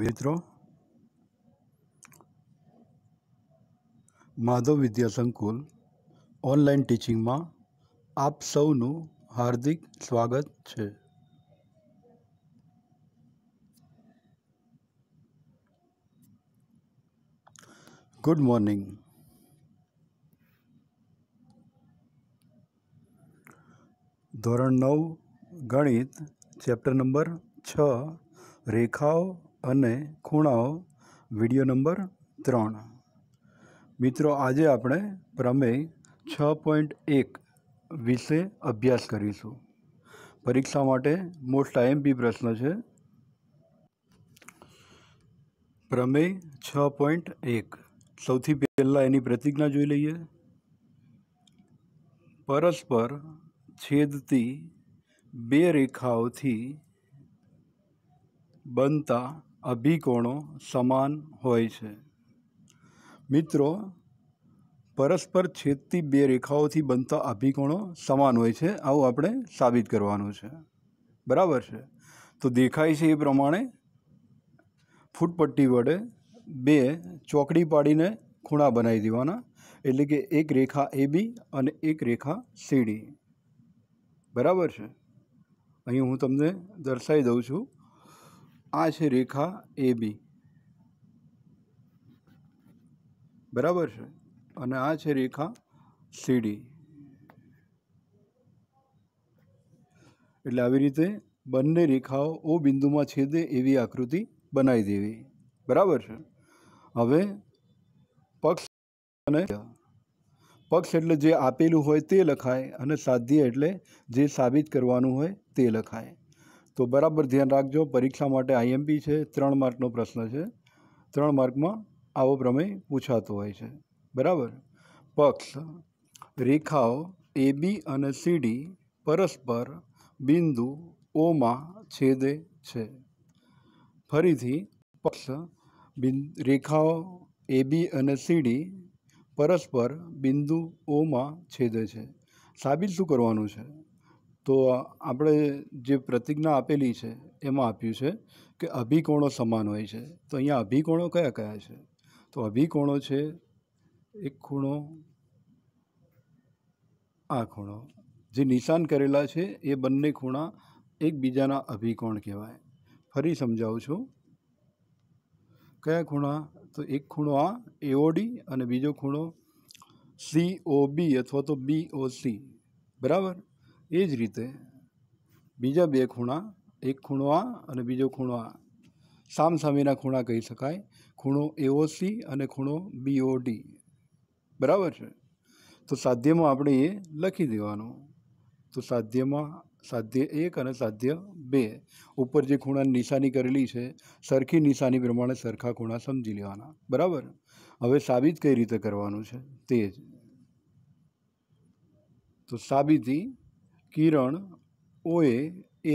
મિત્રો માધવ વિદ્યા સંકુલ ઓનલાઈન ટીચિંગમાં આપ સૌનું હાર્દિક સ્વાગત છે ગુડ મોર્નિંગ ધોરણ નવ ગણિત ચેપ્ટર નંબર છ રેખાઓ અને ખૂણાઓ વિડિયો નંબર ત્રણ મિત્રો આજે આપણે પ્રમેય છ પોઈન્ટ એક વિશે અભ્યાસ કરીશું પરીક્ષા માટે મોસ્ટ આઈએમપી પ્રશ્ન છે પ્રમેય છ પોઈન્ટ એક સૌથી પહેલાં એની પ્રતિજ્ઞા જોઈ લઈએ પરસ્પર છેદતી બે રેખાઓથી બનતા અભિકોણો સમાન હોય છે મિત્રો પરસ્પર છેદતી બે રેખાઓથી બનતા અભિકોણો સમાન હોય છે આવું આપણે સાબિત કરવાનું છે બરાબર છે તો દેખાય છે એ પ્રમાણે ફૂટપટ્ટી વડે બે ચોકડી પાડીને ખૂણા બનાવી દેવાના એટલે કે એક રેખા એ બી અને એક રેખા સીડી બરાબર છે અહીં હું તમને દર્શાવી દઉં છું આ છે રેખા એ બી બરાબર છે અને આ છે રેખા સીડી એટલે આવી રીતે બંને રેખાઓ ઓ બિંદુમાં છેદે એવી આકૃતિ બનાવી દેવી બરાબર છે હવે પક્ષ અને પક્ષ એટલે જે આપેલું હોય તે લખાય અને સાધ્ય એટલે જે સાબિત કરવાનું હોય તે લખાય તો બરાબર ધ્યાન રાખજો પરીક્ષા માટે આઈએમપી છે ત્રણ માર્કનો પ્રશ્ન છે ત્રણ માર્કમાં આવો પ્રમેય પૂછાતો હોય છે બરાબર પક્ષ રેખાઓ એ બી અને સીડી પરસ્પર બિંદુ ઓમાં છેદે છે ફરીથી પક્ષ રેખાઓ એ બી અને સીડી પરસ્પર બિંદુ ઓમાં છેદે છે સાબિત શું કરવાનું છે તો આપણે જે પ્રતિજ્ઞા આપેલી છે એમાં આપ્યું છે કે અભિકોણો સમાન હોય છે તો અહીંયા અભિકોણો કયા કયા છે તો અભિકોણો છે એક ખૂણો આ ખૂણો જે નિશાન કરેલા છે એ બંને ખૂણા એકબીજાના અભિકોણ કહેવાય ફરી સમજાવું છું કયા ખૂણા તો એક ખૂણો આ એઓડી અને બીજો ખૂણો સી ઓ બી અથવા તો બી ઓ સી બરાબર એ જ રીતે બીજા બે ખૂણા એક ખૂણો આ અને બીજો ખૂણો આ સામસામેના ખૂણા કહી શકાય ખૂણો એઓસી અને ખૂણો બીઓડી બરાબર છે તો સાધ્યમાં આપણે એ લખી દેવાનું તો સાધ્યમાં સાધ્ય એક અને સાધ્ય બે ઉપર જે ખૂણાની નિશાની કરેલી છે સરખી નિશાની પ્રમાણે સરખા ખૂણા સમજી લેવાના બરાબર હવે સાબિત કઈ રીતે કરવાનું છે તે જ તો સાબિતી કિરણ ઓએ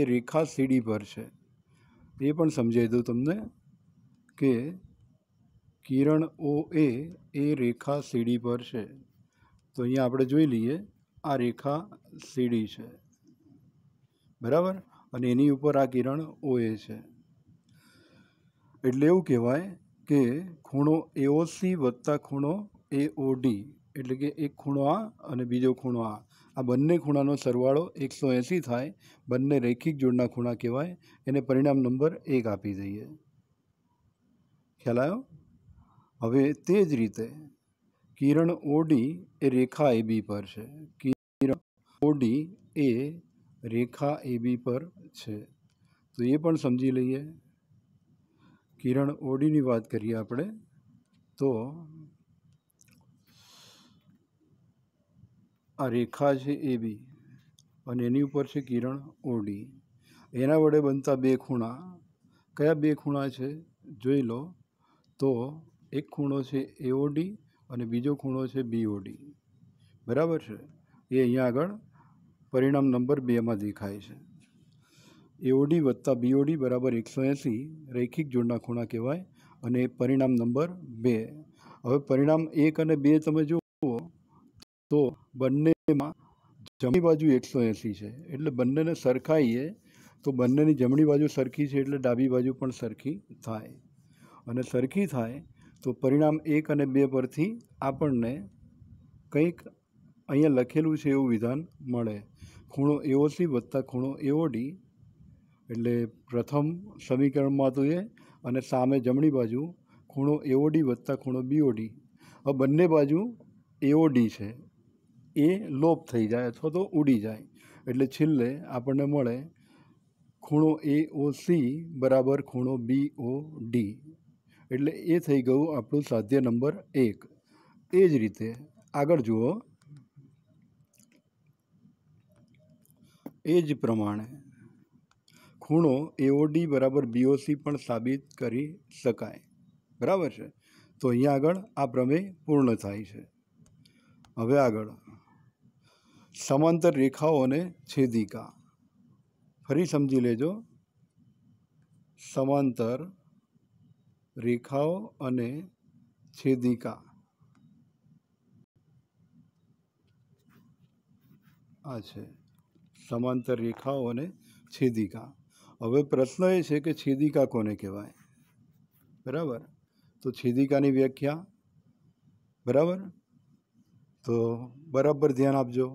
એ રેખા સીડી પર છે એ પણ સમજાવી દઉં તમને કે કિરણ ઓ એ એ રેખા સીડી પર છે તો અહીંયા આપણે જોઈ લઈએ આ રેખા સીડી છે બરાબર અને એની ઉપર આ કિરણ ઓએ છે એટલે એવું કહેવાય કે ખૂણો એઓસી વત્તા ખૂણો એ એટલે કે એક ખૂણો આ અને બીજો ખૂણો આ આ બંને ખૂણાનો સરવાળો એકસો એંસી થાય બંને રેખિક જોડના ખૂણા કહેવાય એને પરિણામ નંબર એક આપી દઈએ ખ્યાલ આવ્યો હવે તે જ રીતે કિરણ ઓડી એ રેખા એબી પર છે કિરણ ઓડી એ રેખા એબી પર છે તો એ પણ સમજી લઈએ કિરણ ઓડીની વાત કરીએ આપણે તો આ રેખા છે એ બી અને એની ઉપર છે કિરણ ઓડી એના વડે બનતા બે ખૂણા કયા બે ખૂણા છે જોઈ લો તો એક ખૂણો છે એઓડી અને બીજો ખૂણો છે બીઓડી બરાબર છે એ અહીંયા આગળ પરિણામ નંબર બેમાં દેખાય છે એઓડી વત્તા બીઓડી બરાબર એકસો એંસી રૈખિક જોડના ખૂણા કહેવાય અને પરિણામ નંબર બે હવે પરિણામ એક અને બે તમે જુઓ તો બંનેમાં જમણી બાજુ એકસો એંસી છે એટલે બંનેને સરખાઈએ તો બંનેની જમણી બાજુ સરખી છે એટલે ડાબી બાજુ પણ સરખી થાય અને સરખી થાય તો પરિણામ એક અને બે પરથી આપણને કંઈક અહીંયા લખેલું છે એવું વિધાન મળે ખૂણો એઓસી સી વત્તા ખૂણો એઓડી એટલે પ્રથમ સમીકરણમાં તો એ અને સામે જમણી બાજુ ખૂણો એઓડી ડી વત્તા ખૂણો બીઓડી ડી હવે બંને બાજુ એઓડી છે એ લોપ થઈ જાય અથવા તો ઉડી જાય એટલે છેલ્લે આપણને મળે ખૂણો એ ઓ સી બરાબર ખૂણો બી ઓ ડી એટલે એ થઈ ગયું આપણું સાધ્ય નંબર એક એ જ રીતે આગળ જુઓ એ જ પ્રમાણે ખૂણો એઓડી બરાબર બીઓસી પણ સાબિત કરી શકાય બરાબર છે તો અહીંયા આગળ આ પ્રમેય પૂર્ણ થાય છે હવે આગળ સમાંતર રેખાઓને છેદિકા ફરી સમજી લેજો સમાંતર રેખાઓ અને છેદિકા આ છે સમાંતર રેખાઓ અને છેદિકા હવે પ્રશ્ન એ છે કે છેદિકા કોને કહેવાય બરાબર તો છેદિકાની વ્યાખ્યા બરાબર તો બરાબર ધ્યાન આપજો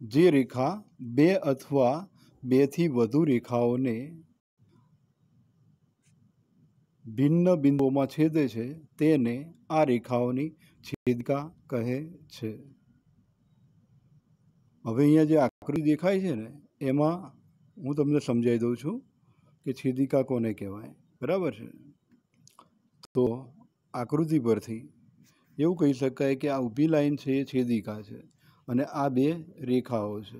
જે રેખા બે અથવા બેથી વધુ રેખાઓને ભિન્ન બિંદુઓમાં છેદે છે તેને આ રેખાઓની છેદકા કહે છે હવે અહીંયા જે આકૃતિ દેખાય છે ને એમાં હું તમને સમજાવી દઉં છું કે છેદિકા કોને કહેવાય બરાબર છે તો આકૃતિ પરથી એવું કહી શકાય કે આ ઊભી લાઈન છે એ છેદિકા છે અને આ બે રેખાઓ છે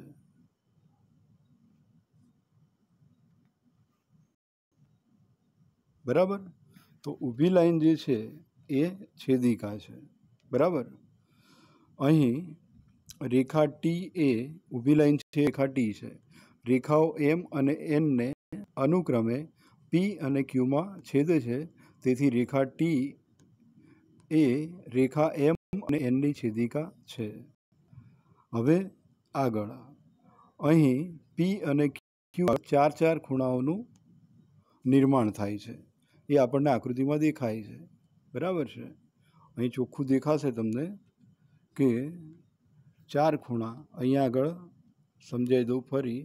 બરાબર તો ઊભી લાઈન જે છે એ છેદિકા છે બરાબર અહીં રેખા ટી એ ઊભી લાઈન છે રેખા ટી છે રેખાઓ એમ અને એનને અનુક્રમે પી અને ક્યુમાં છેદે છે તેથી રેખા ટી એ રેખા એમ અને એનની છેદિકા છે હવે આગળ અહીં પી અને ક્યુ ચાર ચાર ખૂણાઓનું નિર્માણ થાય છે એ આપણને આકૃતિમાં દેખાય છે બરાબર છે અહીં ચોખ્ખું દેખાશે તમને કે ચાર ખૂણા અહીંયા આગળ સમજાઈ દઉં ફરી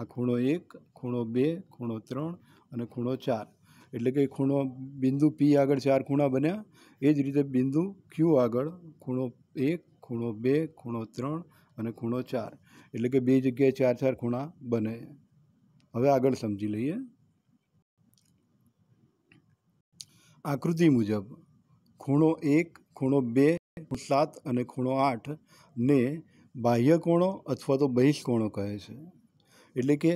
આ ખૂણો એક ખૂણો બે ખૂણો ત્રણ અને ખૂણો ચાર એટલે કે ખૂણો બિંદુ પી આગળ ચાર ખૂણા બન્યા એ જ રીતે બિંદુ ક્યુ આગળ ખૂણો એક ખૂણો બે ખૂણો ત્રણ અને ખૂણો ચાર એટલે કે બે જગ્યાએ ચાર ચાર ખૂણા બને હવે આગળ સમજી લઈએ આકૃતિ મુજબ ખૂણો એક ખૂણો બે સાત અને ખૂણો આઠ ને બાહ્ય કોણો અથવા તો બહિષ્કોણો કહે છે એટલે કે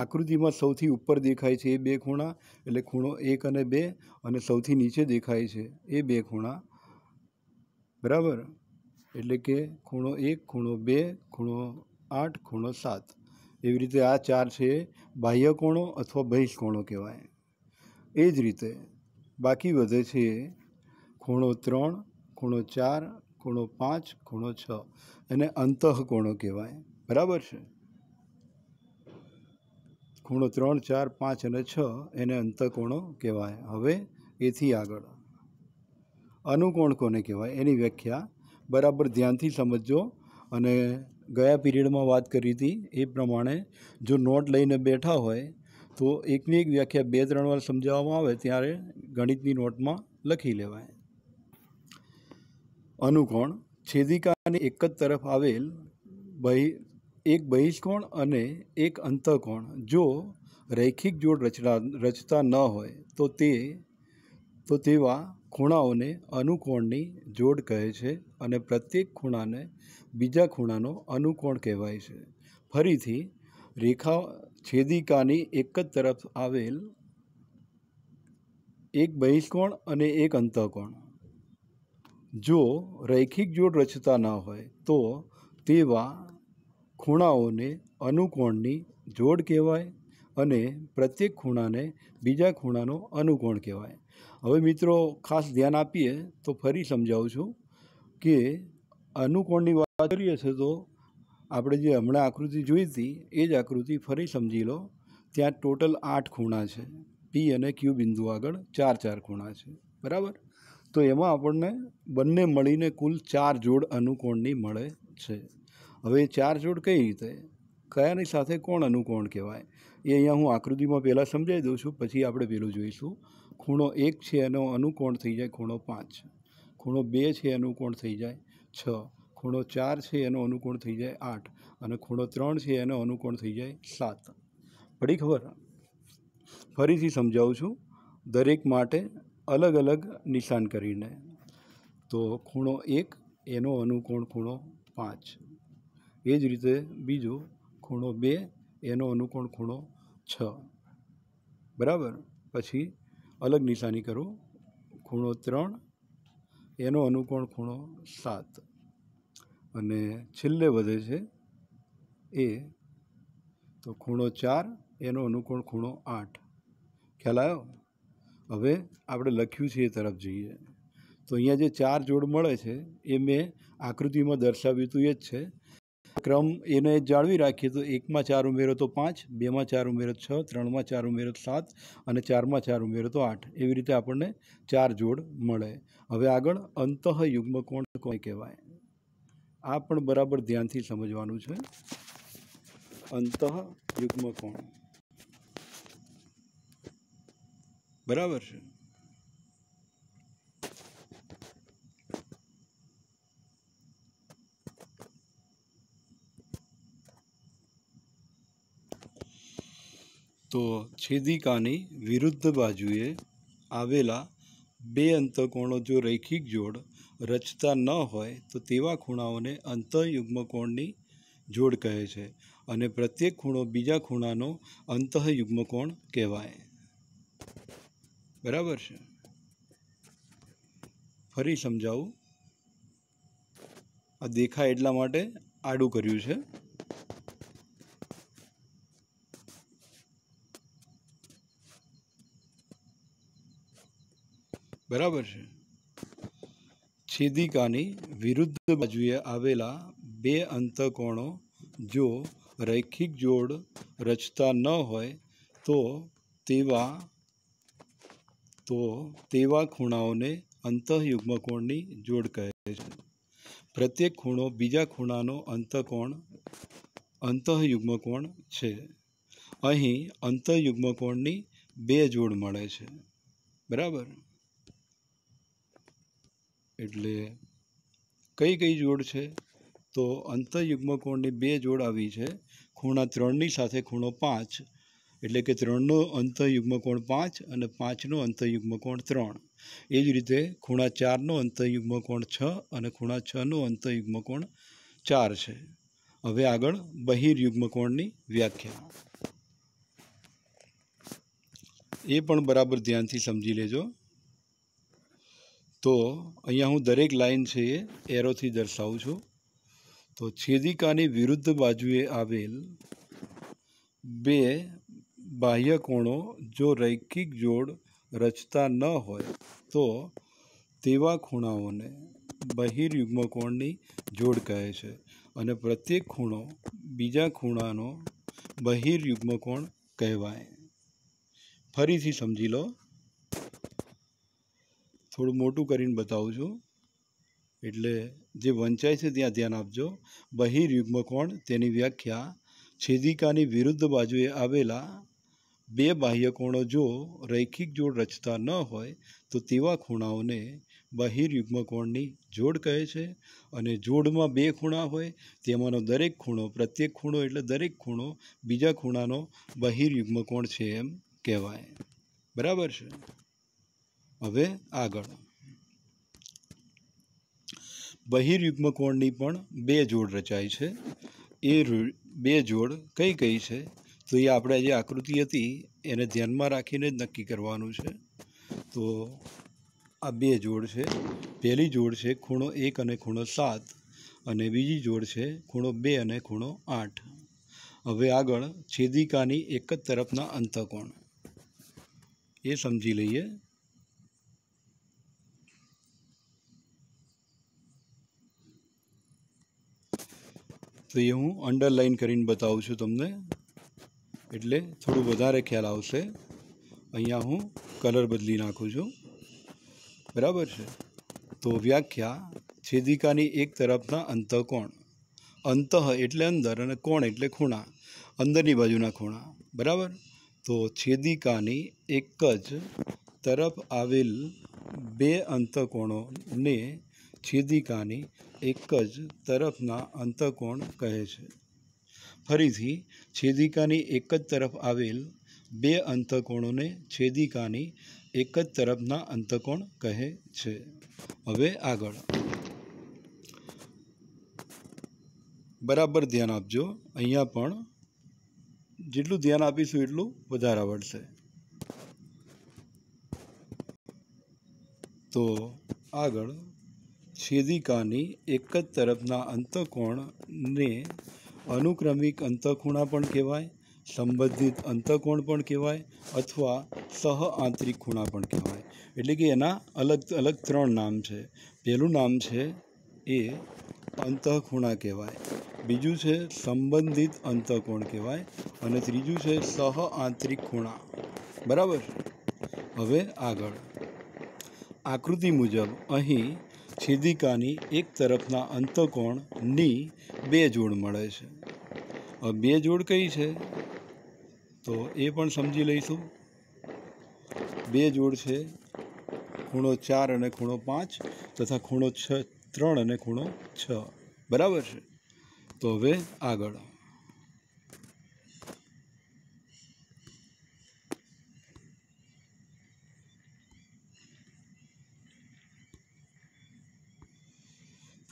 આકૃતિમાં સૌથી ઉપર દેખાય છે એ બે ખૂણા એટલે ખૂણો એક અને બે અને સૌથી નીચે દેખાય છે એ બે ખૂણા બરાબર એટલે કે ખૂણો એક ખૂણો બે ખૂણો આઠ ખૂણો સાત એવી રીતે આ ચાર છે બાહ્ય કોણો અથવા બહિષ ખૂણો કહેવાય એ જ રીતે બાકી વધે છે ખૂણો ત્રણ ખૂણો ચાર ખૂણો પાંચ ખૂણો છ એને અંતઃ ખૂણો કહેવાય બરાબર છે ખૂણો ત્રણ ચાર પાંચ અને છ એને અંતઃકોણો કહેવાય હવે એથી આગળ અનુકોણ કોને કહેવાય એની વ્યાખ્યા બરાબર ધ્યાનથી સમજજો અને ગયા પીરિયડમાં વાત કરી હતી એ પ્રમાણે જો નોટ લઈને બેઠા હોય તો એકની એક વ્યાખ્યા બે ત્રણ વાર સમજાવવામાં આવે ત્યારે ગણિતની નોટમાં લખી લેવાય અનુકોણ છેદિકાની એક જ તરફ આવેલ બહિ એક બહિષ્કોણ અને એક અંતઃકોણ જો રૈખિક જોડ રચના રચતા ન હોય તો તે તો તેવા ખૂણાઓને અનુકોણની જોડ કહે છે અને પ્રત્યેક ખૂણાને બીજા ખૂણાનો અનુકોણ કહેવાય છે ફરીથી રેખા છેદિકાની એક જ તરફ આવેલ એક બહિષ્કોણ અને એક અંતઃકોણ જો રૈખિક જોડ રચતા ન હોય તો તેવા ખૂણાઓને અનુકોણની જોડ કહેવાય અને પ્રત્યેક ખૂણાને બીજા ખૂણાનો અનુકોણ કહેવાય હવે મિત્રો ખાસ ધ્યાન આપીએ તો ફરી સમજાવું છું કે અનુકોણની વાત કરીએ છીએ તો આપણે જે હમણાં આકૃતિ જોઈ હતી એ જ આકૃતિ ફરી સમજી લો ત્યાં ટોટલ આઠ ખૂણા છે પી અને ક્યુ બિંદુ આગળ ચાર ચાર ખૂણા છે બરાબર તો એમાં આપણને બંને મળીને કુલ ચાર જોડ અનુકોણની મળે છે હવે ચાર જોડ કઈ રીતે કયાની સાથે કોણ અનુકોણ કહેવાય એ અહીંયા હું આકૃતિમાં પહેલાં સમજાવી દઉં છું પછી આપણે પેલું જોઈશું ખૂણો એક છે એનો અનુકોણ થઈ જાય ખૂણો પાંચ ખૂણો બે છે એનું કોણ થઈ જાય છ ખૂણો ચાર છે એનો અનુકોણ થઈ જાય આઠ અને ખૂણો ત્રણ છે એનો અનુકોણ થઈ જાય સાત પડી ખબર ફરીથી સમજાવું છું દરેક માટે અલગ અલગ નિશાન કરીને તો ખૂણો એક એનો અનુકોણ ખૂણો પાંચ એ જ રીતે બીજું ખૂણો બે એનો અનુકોણ ખૂણો છ બરાબર પછી અલગ નિશાની કરો ખૂણો ત્રણ એનો અનુકોણ ખૂણો સાત અને છેલ્લે વધે છે એ તો ખૂણો ચાર એનો અનુકોણ ખૂણો આઠ ખ્યાલ આવ્યો હવે આપણે લખ્યું છે એ તરફ જઈએ તો અહીંયા જે ચાર જોડ મળે છે એ મેં આકૃતિમાં દર્શાવ્યું હતું એ જ છે ક્રમ એને જાળવી રાખીએ તો એકમાં ચાર ઉમેરો તો પાંચ બેમાં ચાર ઉમેરો છ ત્રણમાં ચાર ઉમેરો સાત અને ચારમાં ચાર ઉમેરો તો આઠ એવી રીતે આપણને ચાર જોડ મળે હવે આગળ અંતઃ યુગ્મ કોણ કોણ કહેવાય આ પણ બરાબર ધ્યાનથી સમજવાનું છે અંતઃ યુગ્મ કોણ બરાબર છે તો છેદિકાની વિરુદ્ધ બાજુએ આવેલા બે અંતઃકોણો જો રૈખિક જોડ રચતા ન હોય તો તેવા ખૂણાઓને અંતઃયુગ્મકોણની જોડ કહે છે અને પ્રત્યેક ખૂણો બીજા ખૂણાનો અંતઃયુગ્મકોણ કહેવાય બરાબર છે ફરી સમજાવું આ દેખાય એટલા માટે આડું કર્યું છે બરાબર છે છેદિકાની વિરુદ્ધ બાજુએ આવેલા બે અંતકોણો જો રૈખિક જોડ રચતા ન હોય તો તેવા તો તેવા ખૂણાઓને અંતઃયુગ્મકોણની જોડ કહે છે પ્રત્યેક ખૂણો બીજા ખૂણાનો અંતકોણ અંતઃયુગ્મકોણ છે અહીં અંતઃયુગ્મકોણની બે જોડ મળે છે બરાબર એટલે કઈ કઈ જોડ છે તો અંતયુગ્મકોણની બે જોડ આવી છે ખૂણા ત્રણની સાથે ખૂણો પાંચ એટલે કે ત્રણનો અંતયુગ્મકોણ પાંચ અને પાંચનો અંતયુગ્મકોણ ત્રણ એ જ રીતે ખૂણા ચારનો અંતયુગ્મકોણ છ અને ખૂણા છનો અંતયુગ્મકોણ ચાર છે હવે આગળ બહિર્યુગ્મકોણની વ્યાખ્યા એ પણ બરાબર ધ્યાનથી સમજી લેજો તો અહીંયા હું દરેક લાઇન છે એ એરોથી દર્શાવું છું તો છેદિકાની વિરુદ્ધ બાજુએ આવેલ બે બાહ્ય કોણો જો રૈખિક જોડ રચતા ન હોય તો તેવા ખૂણાઓને બહિર્યુગ્મકોણની જોડ કહે છે અને પ્રત્યેક ખૂણો બીજા ખૂણાનો બહિર્યુગ્મકોણ કહેવાય ફરીથી સમજી લો થોડું મોટું કરીને બતાવું છું એટલે જે વંચાય છે ત્યાં ધ્યાન આપજો બહિર્યુગ્મકોણ તેની વ્યાખ્યા છેદિકાની વિરુદ્ધ બાજુએ આવેલા બે બાહ્યકોણો જો રૈખિક જોડ રચતા ન હોય તો તેવા ખૂણાઓને બહિર્યુગ્મકોણની જોડ કહે છે અને જોડમાં બે ખૂણા હોય તેમાંનો દરેક ખૂણો પ્રત્યેક ખૂણો એટલે દરેક ખૂણો બીજા ખૂણાનો બહિર્યુગ્મકોણ છે એમ કહેવાય બરાબર છે હવે આગળ બહિર્યુગ્મ કોણની પણ બે જોડ રચાય છે એ બે જોડ કઈ કઈ છે તો એ આપણે જે આકૃતિ હતી એને ધ્યાનમાં રાખીને જ નક્કી કરવાનું છે તો આ બે જોડ છે પહેલી જોડ છે ખૂણો એક અને ખૂણો સાત અને બીજી જોડ છે ખૂણો બે અને ખૂણો આઠ હવે આગળ છેદિકાની એક જ તરફના અંતકોણ એ સમજી લઈએ તો એ હું અંડરલાઈન કરીને બતાવું છું તમને એટલે થોડું વધારે ખ્યાલ આવશે અહીંયા હું કલર બદલી નાખું છું બરાબર છે તો વ્યાખ્યા છેદિકાની એક તરફના અંતઃકોણ અંતઃ એટલે અંદર અને કોણ એટલે ખૂણા અંદરની બાજુના ખૂણા બરાબર તો છેદિકાની એક જ તરફ આવેલ બે અંતઃકોણોને છેદિકાની એક જ તરફના અંતકોણ કહે છે ફરીથી છેદિકાની એક જ તરફ આવેલ બે અંતકોણોને છેદિકાની એક જ તરફના અંતકોણ કહે છે હવે આગળ બરાબર ધ્યાન આપજો અહીંયા પણ જેટલું ધ્યાન આપીશું એટલું વધારે આવડશે તો આગળ છેદિકાની એક જ તરફના અંતકોણને અનુક્રમિક અંતખૂણા પણ કહેવાય સંબંધિત અંતકોણ પણ કહેવાય અથવા સહ આંતરિક ખૂણા પણ કહેવાય એટલે કે એના અલગ અલગ ત્રણ નામ છે પહેલું નામ છે એ અંતઃખૂણા કહેવાય બીજું છે સંબંધિત અંતકોણ કહેવાય અને ત્રીજું છે સહ આંતરિક ખૂણા બરાબર હવે આગળ આકૃતિ મુજબ અહીં છેદિકાની એક તરફના અંતકોણની બે જોડ મળે છે હવે બે જોડ કઈ છે તો એ પણ સમજી લઈશું બે જોડ છે ખૂણો ચાર અને ખૂણો પાંચ તથા ખૂણો છ ત્રણ અને ખૂણો છ બરાબર છે તો હવે આગળ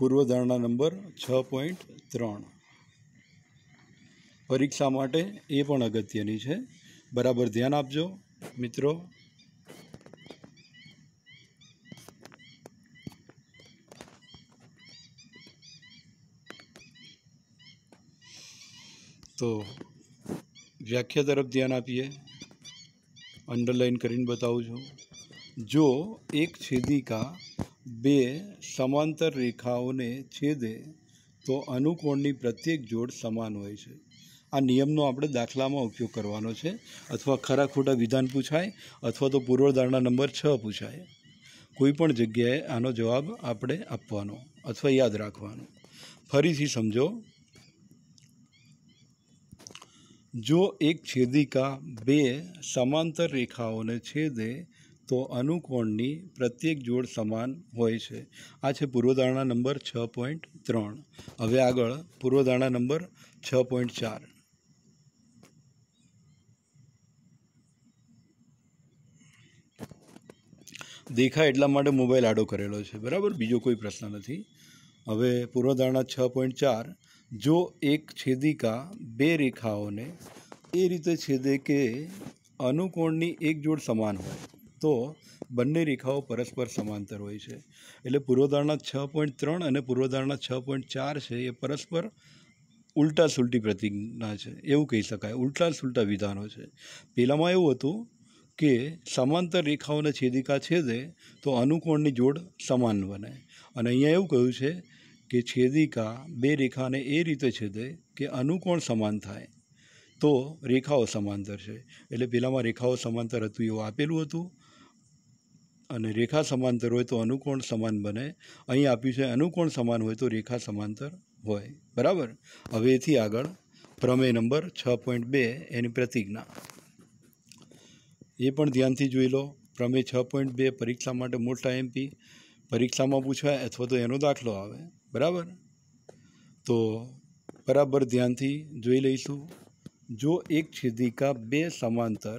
પૂર્વધારણા નંબર છ પોઈન્ટ ત્રણ પરીક્ષા માટે એ પણ અગત્યની છે બરાબર ધ્યાન આપજો મિત્રો તો વ્યાખ્યા તરફ ધ્યાન આપીએ અંડરલાઈન કરીને बताऊँ છું જો એક છેદી કા બે સમાંતર રેખાઓને છેદે તો અનુકોણની પ્રત્યેક જોડ સમાન હોય છે આ નિયમનો આપણે દાખલામાં ઉપયોગ કરવાનો છે અથવા ખરા ખોટા વિધાન પૂછાય અથવા તો પૂર્વધારણા નંબર છ પૂછાય કોઈ પણ જગ્યાએ આનો જવાબ આપણે આપવાનો અથવા યાદ રાખવાનો ફરીથી સમજો જો એક છેદિકા બે સમાંતર રેખાઓને છેદે તો અનુકોણની પ્રત્યેક જોડ સમાન હોય છે આ છે પૂર્વધારણા નંબર છ પોઈન્ટ ત્રણ હવે આગળ પૂર્વધારણા નંબર છ પોઈન્ટ ચાર દેખાય એટલા માટે મોબાઈલ આડો કરેલો છે બરાબર બીજો કોઈ પ્રશ્ન નથી હવે પૂર્વધારણા છ પોઈન્ટ ચાર જો એક છેદિકા બે રેખાઓને એ રીતે છેદે કે અનુકોણની એક જોડ સમાન હોય તો બંને રેખાઓ પરસ્પર સમાંતર હોય છે એટલે પૂર્વધારણા છ પોઈન્ટ ત્રણ અને પૂર્વધારણા છ પોઈન્ટ ચાર છે એ પરસ્પર ઉલટા સુલટી પ્રતિજ્ઞા છે એવું કહી શકાય ઉલટા સુલટા વિધાનો છે પહેલાંમાં એવું હતું કે સમાંતર રેખાઓને છેદિકા છેદે તો અનુકોણની જોડ સમાન બને અને અહીંયા એવું કહ્યું છે કે છેદિકા બે રેખાને એ રીતે છેદે કે અનુકોણ સમાન થાય તો રેખાઓ સમાંતર છે એટલે પહેલાંમાં રેખાઓ સમાંતર હતું એવું આપેલું હતું અને રેખા સમાંતર હોય તો અનુકોણ સમાન બને અહીં આપ્યું છે અનુકોણ સમાન હોય તો રેખા સમાંતર હોય બરાબર હવે એથી આગળ પ્રમેય નંબર છ પોઈન્ટ બે એની પ્રતિજ્ઞા એ પણ ધ્યાનથી જોઈ લો પ્રમેય છ પોઈન્ટ બે પરીક્ષા માટે મોટા એમપી પરીક્ષામાં પૂછવાય અથવા તો એનો દાખલો આવે બરાબર તો બરાબર ધ્યાનથી જોઈ લઈશું જો એક છેદિકા બે સમાંતર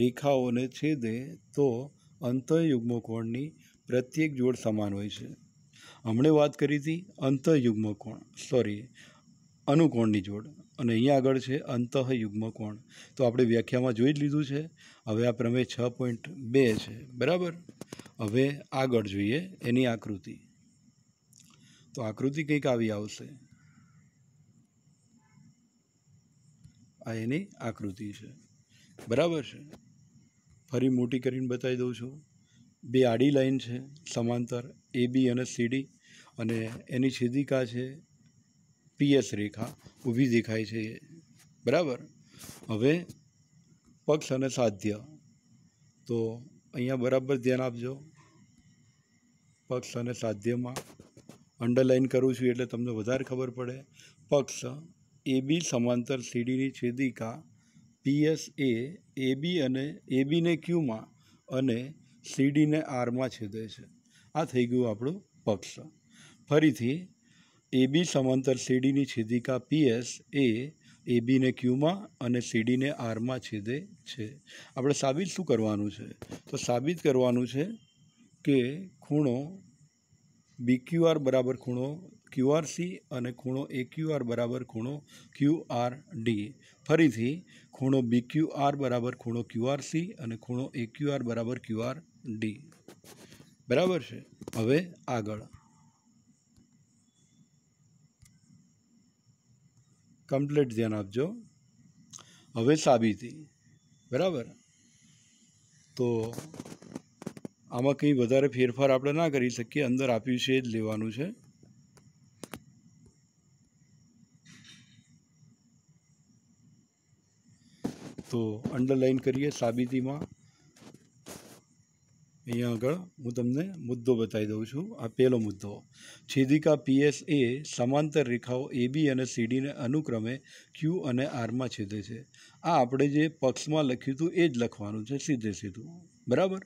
રેખાઓને છેદે તો અંતઃયુગ્મકોણની પ્રત્યેક જોડ સમાન હોય છે હમણે વાત કરી હતી અંતઃયુગ્મકોણ સોરી અનુકોણની જોડ અને અહીંયા આગળ છે અંતઃ યુગ્મકોણ તો આપણે વ્યાખ્યામાં જોઈ જ લીધું છે હવે આ પ્રમેય છ પોઈન્ટ બે છે બરાબર હવે આગળ જોઈએ એની આકૃતિ તો આકૃતિ કંઈક આવી આવશે આ એની આકૃતિ છે બરાબર છે ફરી મોટી કરીને બતાવી દઉં છું બે આડી લાઈન છે સમાંતર એબી અને સીડી અને એની છેદિકા છે પીએસ રેખા ઊભી દેખાય છે બરાબર હવે પક્ષ અને સાધ્ય તો અહીંયા બરાબર ધ્યાન આપજો પક્ષ અને સાધ્યમાં અંડરલાઈન કરું છું એટલે તમને વધારે ખબર પડે પક્ષ એ બી સમાંતર સીડીની છેદિકા પીએસ એ એબી અને એબીને ક્યુમાં અને સીડીને આરમાં છેદે છે આ થઈ ગયું આપણું પક્ષ ફરીથી એબી સમાંતર સીડીની છેદિકા પીએસ એ એબીને ક્યુમાં અને સીડીને આરમાં છેદે છે આપણે સાબિત શું કરવાનું છે તો સાબિત કરવાનું છે કે ખૂણો બીક્યુઆર બરાબર ખૂણો ક્યુઆર સી અને ખૂણો એ ક્યુઆર બરાબર ખૂણો ક્યુ આર ડી ફરીથી ખૂણો બી ક્યુ આર બરાબર ખૂણો ક્યુઆર સી અને ખૂણો એ ક્યુઆર બરાબર ક્યુઆર ડી બરાબર છે હવે આગળ કમ્પ્લેટ ધ્યાન આપજો હવે સાબિતી બરાબર તો આમાં કંઈ વધારે ફેરફાર આપણે ના કરી શકીએ અંદર આપ્યું છે એ જ લેવાનું છે તો અંડરલાઈન કરીએ સાબિતીમાં અહીંયા આગળ હું તમને મુદ્દો બતાવી દઉં છું આ પહેલો મુદ્દો છેદિકા પીએસ એ સમાંતર રેખાઓ એબી અને સીડીને અનુક્રમે ક્યુ અને આરમાં છેદે છે આ આપણે જે પક્ષમાં લખ્યું હતું એ જ લખવાનું છે સીધે સીધું બરાબર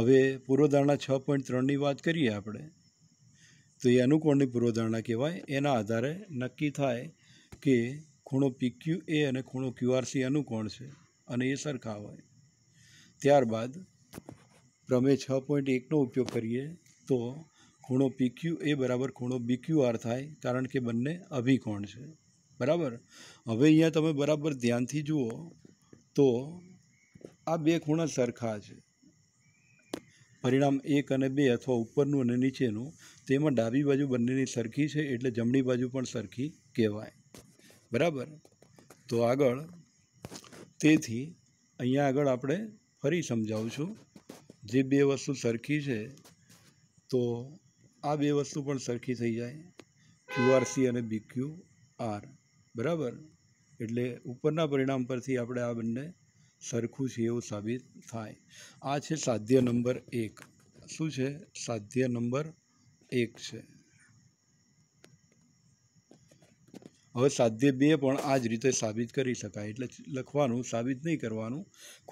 હવે પૂર્વધારણા છ પોઈન્ટ ત્રણની વાત કરીએ આપણે તો એ અનુકોણની પૂર્વધારણા કહેવાય એના આધારે નક્કી થાય કે ખૂણો પીક્યુ એ અને ખૂણો ક્યુઆરસી અનુકોણ છે અને એ સરખા હોય ત્યારબાદ પ્રમે છ પોઈન્ટ એકનો ઉપયોગ કરીએ તો ખૂણો પીક્યુ એ બરાબર ખૂણો આર થાય કારણ કે બંને અભિકોણ છે બરાબર હવે અહીંયા તમે બરાબર ધ્યાનથી જુઓ તો આ બે ખૂણા સરખા છે પરિણામ એક અને બે અથવા ઉપરનું અને નીચેનું તેમાં ડાબી બાજુ બંનેની સરખી છે એટલે જમણી બાજુ પણ સરખી કહેવાય બરાબર તો આગળ તેથી અહીંયા આગળ આપણે ફરી સમજાવું છું જે બે વસ્તુ સરખી છે તો આ બે વસ્તુ પણ સરખી થઈ જાય ક્યુઆરસી અને બીક્યુ આર બરાબર એટલે ઉપરના પરિણામ પરથી આપણે આ બંને સરખું છે એવું સાબિત થાય આ છે સાધ્ય નંબર એક શું છે સાધ્ય નંબર એક છે હવે સાધ્ય બે પણ આ જ રીતે સાબિત કરી શકાય એટલે લખવાનું સાબિત નહીં કરવાનું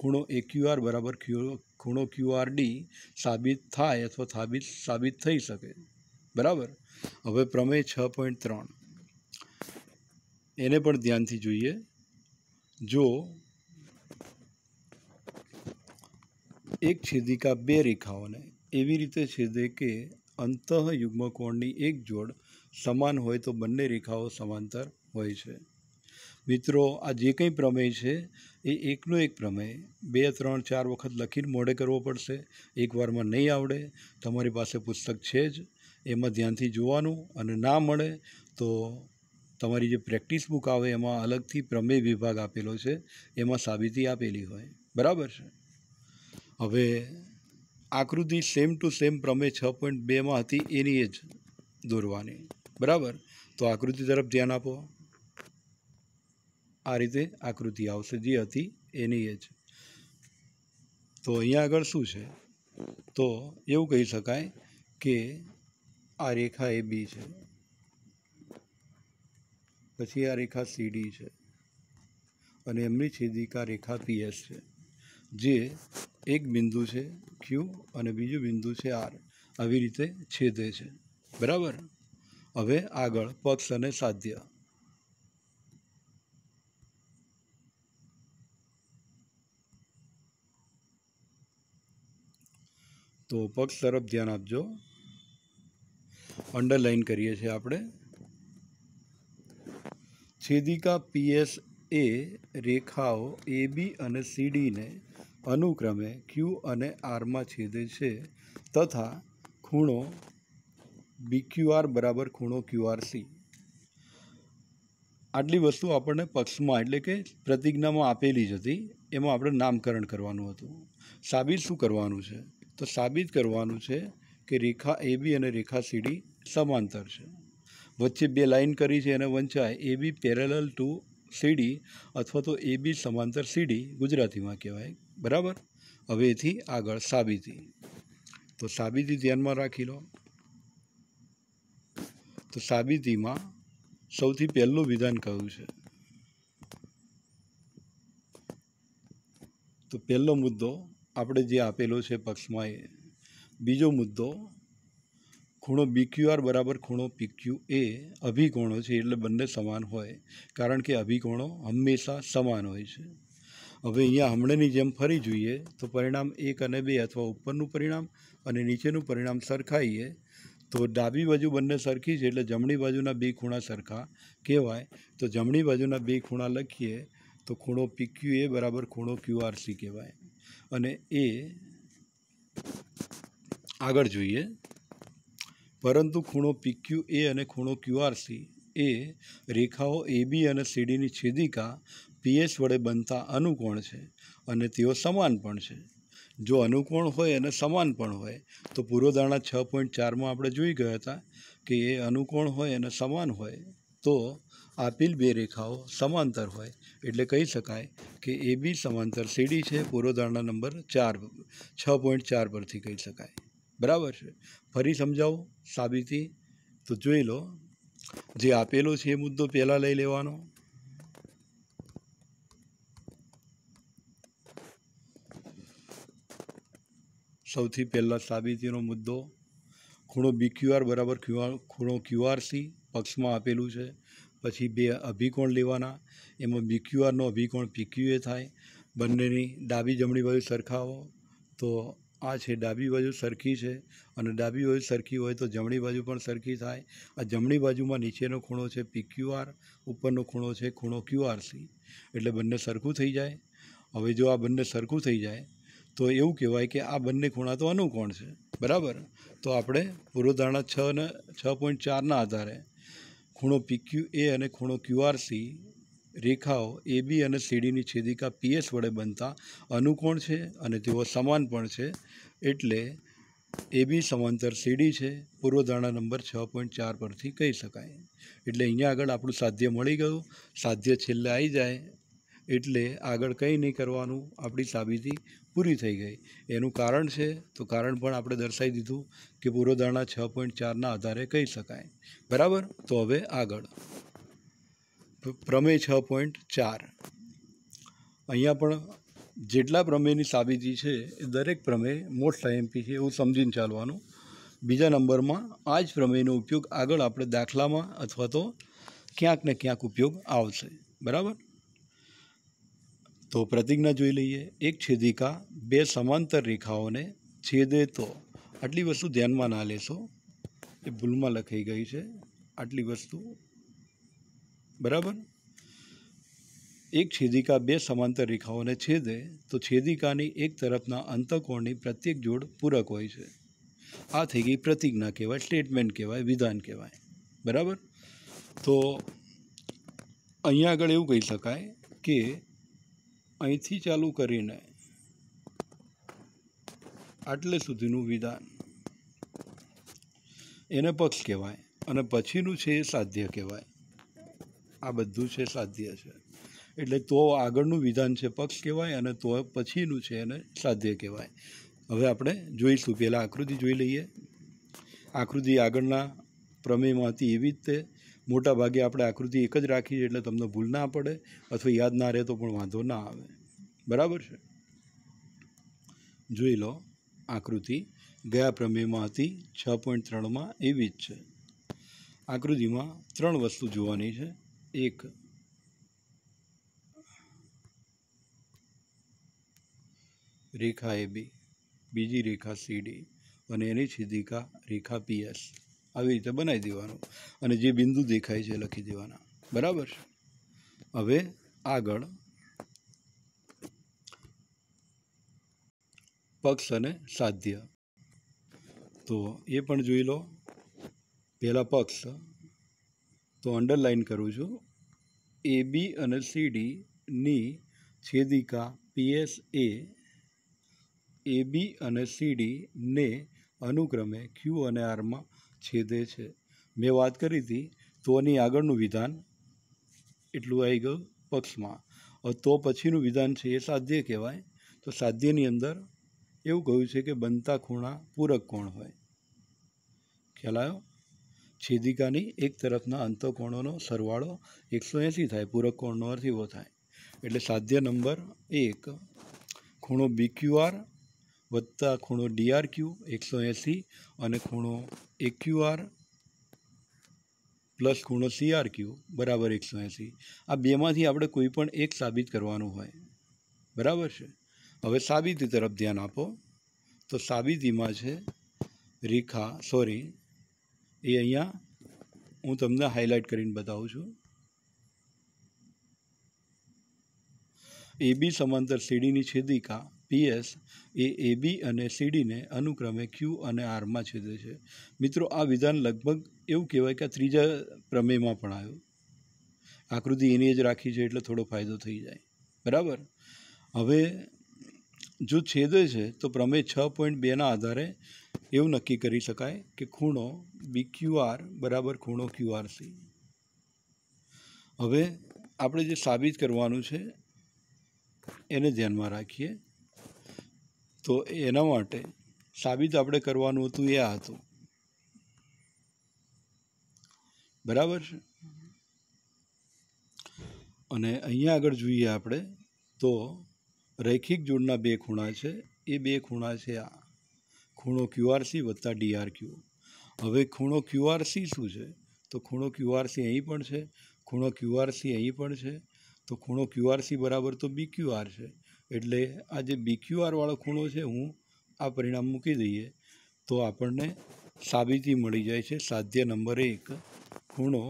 ખૂણો એ ક્યુઆર બરાબર ક્યુ ખૂણો ક્યુઆર ડી સાબિત થાય અથવા સાબિત સાબિત થઈ શકે બરાબર હવે પ્રમેય છ પોઈન્ટ ત્રણ એને પણ ધ્યાનથી જોઈએ જો એક છેદિકા બે રેખાઓને એવી રીતે છેદે કે અંતઃ યુગ્મકોણની એક જોડ સમાન હોય તો બંને રેખાઓ સમાંતર હોય છે મિત્રો આ જે કંઈ પ્રમેય છે એ એકનો એક પ્રમેય બે ત્રણ ચાર વખત લખીને મોડે કરવો પડશે એકવારમાં નહીં આવડે તમારી પાસે પુસ્તક છે જ એમાં ધ્યાનથી જોવાનું અને ના મળે તો તમારી જે પ્રેક્ટિસ બુક આવે એમાં અલગથી પ્રમેય વિભાગ આપેલો છે એમાં સાબિતી આપેલી હોય બરાબર છે હવે આકૃતિ સેમ ટુ સેમ પ્રમેય છ પોઈન્ટ બેમાં હતી એની એ જ દોરવાની બરાબર તો આકૃતિ તરફ ધ્યાન આપો આ રીતે આકૃતિ આવશે જે હતી એની એ જ તો અહીંયા આગળ શું છે તો એવું કહી શકાય કે આ રેખા એ બી છે પછી આ રેખા સીડી છે અને એમની છેદિકા રેખા પી એસ છે જે એક બિંદુ છે ક્યુ અને બીજું બિંદુ છે આર આવી રીતે છેદે છે બરાબર હવે આગળ પક્ષ અને સાધ્ય તો પક્ષ તરફ ધ્યાન આપજો અંડરલાઈન કરીએ છીએ આપણે છેદિકા પીએસ એ રેખાઓ એ બી અને સીડીને અનુક્રમે ક્યુ અને આરમાં છેદે છે તથા ખૂણો બી બીક્યુઆર બરાબર ખૂણો સી આટલી વસ્તુ આપણને પક્ષમાં એટલે કે પ્રતિજ્ઞામાં આપેલી જ હતી એમાં આપણે નામકરણ કરવાનું હતું સાબિત શું કરવાનું છે તો સાબિત કરવાનું છે કે રેખા એબી અને રેખા સીડી સમાંતર છે વચ્ચે બે લાઇન કરી છે એને વંચાય એ બી પેરેલલ ટુ સીડી અથવા તો એ બી સમાંતર સીડી ગુજરાતીમાં કહેવાય બરાબર હવેથી આગળ સાબિતી તો સાબિતી ધ્યાનમાં રાખી લો તો સાબિતીમાં સૌથી પહેલું વિધાન કહ્યું છે તો પહેલો મુદ્દો આપણે જે આપેલો છે પક્ષમાં એ બીજો મુદ્દો ખૂણો બીક્યુઆર બરાબર ખૂણો પીક્યુ એ અભિકોણો છે એટલે બંને સમાન હોય કારણ કે અભિકોણો હંમેશા સમાન હોય છે હવે અહીંયા હમણાંની જેમ ફરી જોઈએ તો પરિણામ એક અને બે અથવા ઉપરનું પરિણામ અને નીચેનું પરિણામ સરખાઈએ તો ડાબી બાજુ બંને સરખી છે એટલે જમણી બાજુના બે ખૂણા સરખા કહેવાય તો જમણી બાજુના બે ખૂણા લખીએ તો ખૂણો પીક્યુ એ બરાબર ખૂણો સી કહેવાય અને એ આગળ જોઈએ પરંતુ ખૂણો પીક્યુ એ અને ખૂણો ક્યુઆરસી એ રેખાઓ એબી અને સીડીની છેદિકા પીએસ વડે બનતા અનુકોણ છે અને તેઓ સમાન પણ છે જો અનુકોણ હોય અને સમાન પણ હોય તો પૂર્વધારણા છ પોઈન્ટ ચારમાં આપણે જોઈ ગયા હતા કે એ અનુકોણ હોય અને સમાન હોય તો આપેલ બે રેખાઓ સમાંતર હોય એટલે કહી શકાય કે એ બી સમાંતર સીડી છે પૂર્વધારણા નંબર ચાર છ પોઈન્ટ ચાર પરથી કહી શકાય બરાબર છે ફરી સમજાવો સાબિતી તો જોઈ લો જે આપેલો છે એ મુદ્દો પહેલાં લઈ લેવાનો સૌથી પહેલાં સાબિતીનો મુદ્દો ખૂણો બીક્યુઆર બરાબર ક્યુઆર ખૂણો ક્યુઆરસી પક્ષમાં આપેલું છે પછી બે અભિકોણ લેવાના એમાં બીક્યુઆરનો અભિકોણ પીક્યુએ થાય બંનેની ડાબી જમણી બાજુ સરખાવો તો આ છે ડાબી બાજુ સરખી છે અને ડાબી બાજુ સરખી હોય તો જમણી બાજુ પણ સરખી થાય આ જમણી બાજુમાં નીચેનો ખૂણો છે પીક્યુઆર ઉપરનો ખૂણો છે ખૂણો ક્યુઆરસી એટલે બંને સરખું થઈ જાય હવે જો આ બંને સરખું થઈ જાય તો એવું કહેવાય કે આ બંને ખૂણા તો અનુકોણ છે બરાબર તો આપણે પૂર્વધારણા છ ને છ પોઈન્ટ ચારના આધારે ખૂણો પીક્યુ એ અને ખૂણો ક્યુઆરસી રેખાઓ એબી અને સીડીની છેદિકા પીએસ વડે બનતા અનુકોણ છે અને તેઓ સમાન પણ છે એટલે એ બી સમાંતર સીડી છે પૂર્વધારણા નંબર છ પોઈન્ટ ચાર પરથી કહી શકાય એટલે અહીંયા આગળ આપણું સાધ્ય મળી ગયું સાધ્ય છેલ્લે આવી જાય એટલે આગળ કંઈ નહીં કરવાનું આપણી સાબિતી પૂરી થઈ ગઈ એનું કારણ છે તો કારણ પણ આપણે દર્શાવી દીધું કે પૂર્વધારણા છ પોઈન્ટ ચારના આધારે કહી શકાય બરાબર તો હવે આગળ પ્રમેય છ પોઈન્ટ ચાર અહીંયા પણ જેટલા પ્રમેયની સાબિતી છે એ દરેક પ્રમેય મોસ્ટ એમપી છે એવું સમજીને ચાલવાનું બીજા નંબરમાં આ જ પ્રમેયનો ઉપયોગ આગળ આપણે દાખલામાં અથવા તો ક્યાંક ને ક્યાંક ઉપયોગ આવશે બરાબર તો પ્રતિજ્ઞા જોઈ લઈએ એક છેદિકા બે સમાંતર રેખાઓને છેદે તો આટલી વસ્તુ ધ્યાનમાં ના લેશો એ ભૂલમાં લખાઈ ગઈ છે આટલી વસ્તુ બરાબર એક છેદિકા બે સમાંતર રેખાઓને છેદે તો છેદિકાની એક તરફના અંતકોણની પ્રત્યેક જોડ પૂરક હોય છે આ થઈ ગઈ પ્રતિજ્ઞા કહેવાય સ્ટેટમેન્ટ કહેવાય વિધાન કહેવાય બરાબર તો અહીંયા આગળ એવું કહી શકાય કે અહીંથી ચાલુ કરીને આટલે સુધીનું વિધાન એને પક્ષ કહેવાય અને પછીનું છે એ સાધ્ય કહેવાય આ બધું છે સાધ્ય છે એટલે તો આગળનું વિધાન છે પક્ષ કહેવાય અને તો પછીનું છે એને સાધ્ય કહેવાય હવે આપણે જોઈશું પહેલાં આકૃતિ જોઈ લઈએ આકૃતિ આગળના પ્રમેયમાંથી એવી જ તે મોટા ભાગે આપણે આકૃતિ એક જ રાખી છે એટલે તમને ભૂલ ના પડે અથવા યાદ ના રહે તો પણ વાંધો ના આવે બરાબર છે જોઈ લો આકૃતિ ગયા પ્રમેયમાં હતી છ પોઈન્ટ ત્રણમાં એવી જ છે આકૃતિમાં ત્રણ વસ્તુ જોવાની છે એક રેખા એ બી બીજી રેખા સીડી અને એની છિદિકા રેખા પીએસ આવી રીતે બનાવી દેવાનું અને જે બિંદુ દેખાય છે લખી દેવાના બરાબર છે હવે આગળ પક્ષ અને સાધ્ય તો એ પણ જોઈ લો પહેલા પક્ષ તો અંડરલાઈન કરું છું એ બી અને સી ડીની છેદિકા પીએસ એ એ બી અને સી ડીને અનુક્રમે ક્યુ અને આરમાં છેદે છે મેં વાત કરી હતી તોની આગળનું વિધાન એટલું આવી ગયું પક્ષમાં તો પછીનું વિધાન છે એ સાધ્ય કહેવાય તો સાધ્યની અંદર એવું કહ્યું છે કે બનતા ખૂણા પૂરક કોણ હોય ખ્યાલ આવ્યો છેદિકાની એક તરફના અંતકોણોનો સરવાળો એકસો એંસી થાય પૂરક કોણનો અર્થ એવો થાય એટલે સાધ્ય નંબર એક ખૂણો બીક્યુઆર વત્તા ખૂણો ડીઆરક્યુ એકસો એંસી અને ખૂણો એક્યુઆર પ્લસ ખૂણો સીઆરક્યુ બરાબર એકસો એંસી આ બેમાંથી આપણે કોઈ પણ એક સાબિત કરવાનું હોય બરાબર છે હવે સાબિતી તરફ ધ્યાન આપો તો સાબિતીમાં છે રેખા સોરી એ અહીંયા હું તમને હાઇલાઇટ કરીને બતાવું છું એ બી સમાંતર સીડીની છેદિકા પીએસ એ એબી અને સીડીને અનુક્રમે ક્યુ અને આરમાં છેદે છે મિત્રો આ વિધાન લગભગ એવું કહેવાય કે આ ત્રીજા પ્રમેયમાં પણ આવ્યું આકૃતિ એની જ રાખી છે એટલે થોડો ફાયદો થઈ જાય બરાબર હવે જો છેદે છે તો પ્રમેય છ પોઈન્ટ બેના આધારે એવું નક્કી કરી શકાય કે ખૂણો બી બીક્યુઆર બરાબર ખૂણો સી હવે આપણે જે સાબિત કરવાનું છે એને ધ્યાનમાં રાખીએ તો એના માટે સાબિત આપણે કરવાનું હતું એ આ હતું બરાબર છે અને અહીંયા આગળ જોઈએ આપણે તો રૈખિક જોડના બે ખૂણા છે એ બે ખૂણા છે આ ખૂણો ક્યુઆરસી વત્તા ડીઆરક્યુ હવે ખૂણો ક્યુઆરસી શું છે તો ખૂણો ક્યુઆરસી અહીં પણ છે ખૂણો ક્યુઆરસી અહીં પણ છે તો ખૂણો ક્યુઆરસી બરાબર તો બી ક્યુઆર છે એટલે આ જે બી બીક્યુઆરવાળો ખૂણો છે હું આ પરિણામ મૂકી દઈએ તો આપણને સાબિતી મળી જાય છે સાધ્ય નંબર એક ખૂણો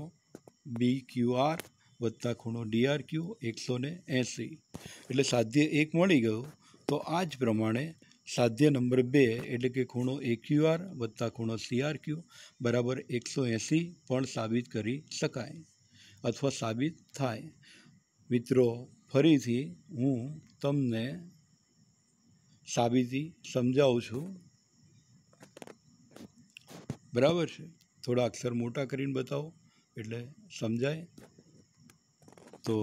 બી ક્યુ આર વત્તા ખૂણો ડીઆર ક્યુ એકસો ને એંસી એટલે સાધ્ય એક મળી ગયો તો આ જ પ્રમાણે સાધ્ય નંબર બે એટલે કે ખૂણો એક્યુઆર વત્તા ખૂણો ક્યુ બરાબર એકસો એંસી પણ સાબિત કરી શકાય અથવા સાબિત થાય મિત્રો ફરીથી હું તમને સાબિતી સમજાવું છું બરાબર છે થોડા અક્ષર મોટા કરીને બતાવો એટલે સમજાય તો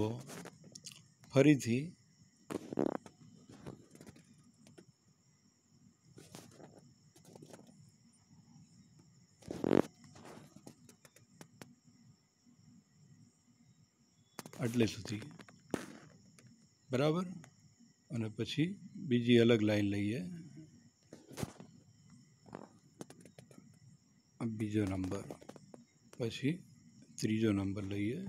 ફરીથી એટલે સુધી બરાબર અને પછી બીજી અલગ લાઈન લઈએ બીજો નંબર પછી ત્રીજો નંબર લઈએ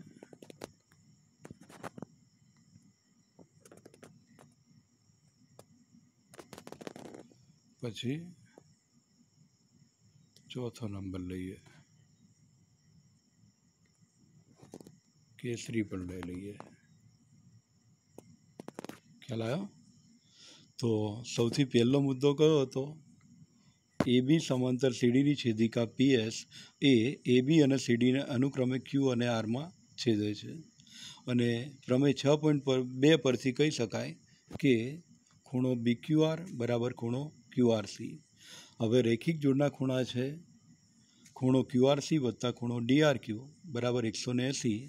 પછી ચોથો નંબર લઈએ કેસરી પણ લઈ લઈએ ખ્યાલ આવ્યો તો સૌથી પહેલો મુદ્દો કયો હતો એબી સમાંતર સીડીની છેદિકા પીએસ એ એબી અને સીડીને અનુક્રમે ક્યુ અને આરમાં છેદે છે અને પ્રમેય છ પોઈન્ટ પર બે પરથી કહી શકાય કે ખૂણો બી બીક્યુઆર બરાબર ખૂણો સી હવે રેખિક જોડના ખૂણા છે ખૂણો સી વત્તા ખૂણો ક્યુ બરાબર એકસો ને એંસી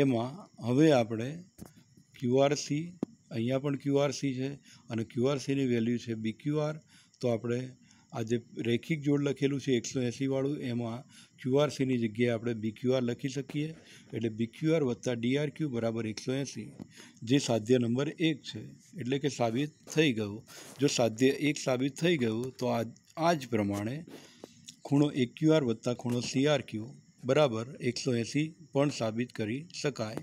એમાં હવે આપણે સી અહીંયા પણ ક્યુઆરસી છે અને ક્યુઆરસીની વેલ્યુ છે બી ક્યુઆર તો આપણે આ જે રૈખિક જોડ લખેલું છે એકસો એંસીવાળું એમાં ક્યુઆરસીની જગ્યાએ આપણે બી ક્યુઆર લખી શકીએ એટલે બી ક્યુઆર વત્તા ડીઆર ક્યુ બરાબર એકસો એંસી જે સાધ્ય નંબર એક છે એટલે કે સાબિત થઈ ગયું જો સાધ્ય એક સાબિત થઈ ગયું તો આ આ જ પ્રમાણે ખૂણો એક ક્યુઆર વત્તા ખૂણો સીઆર ક્યુ બરાબર એકસો એંસી પણ સાબિત કરી શકાય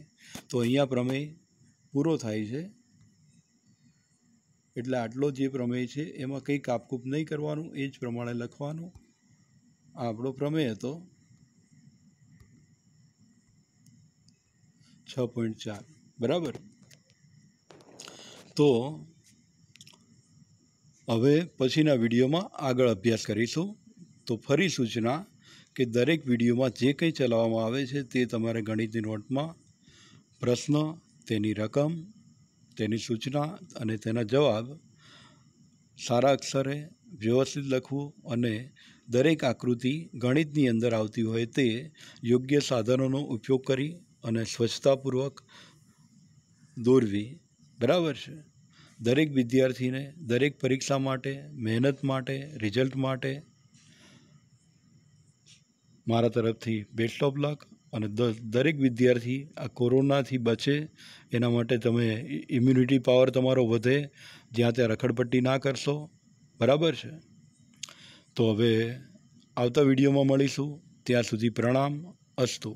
તો અહીંયા પ્રમેય પૂરો થાય છે એટલે આટલો જે પ્રમેય છે એમાં કંઈ કાપકૂપ નહીં કરવાનું એ જ પ્રમાણે લખવાનું આ આપણો પ્રમેય હતો છ પોઈન્ટ ચાર બરાબર તો હવે પછીના વિડીયોમાં આગળ અભ્યાસ કરીશું તો ફરી સૂચના કે દરેક વિડીયોમાં જે કંઈ ચલાવવામાં આવે છે તે તમારે ગણિતની નોટમાં પ્રશ્ન તેની રકમ તેની સૂચના અને તેના જવાબ સારા અક્ષરે વ્યવસ્થિત લખવું અને દરેક આકૃતિ ગણિતની અંદર આવતી હોય તે યોગ્ય સાધનોનો ઉપયોગ કરી અને સ્વચ્છતાપૂર્વક દોરવી બરાબર છે દરેક વિદ્યાર્થીને દરેક પરીક્ષા માટે મહેનત માટે રિઝલ્ટ માટે મારા તરફથી બેસ્ટ ઓફ લક અને દરેક વિદ્યાર્થી આ કોરોનાથી બચે એના માટે તમે ઇમ્યુનિટી પાવર તમારો વધે જ્યાં ત્યાં રખડપટ્ટી ના કરશો બરાબર છે તો હવે આવતા વિડીયોમાં મળીશું ત્યાં સુધી પ્રણામ અસ્તુ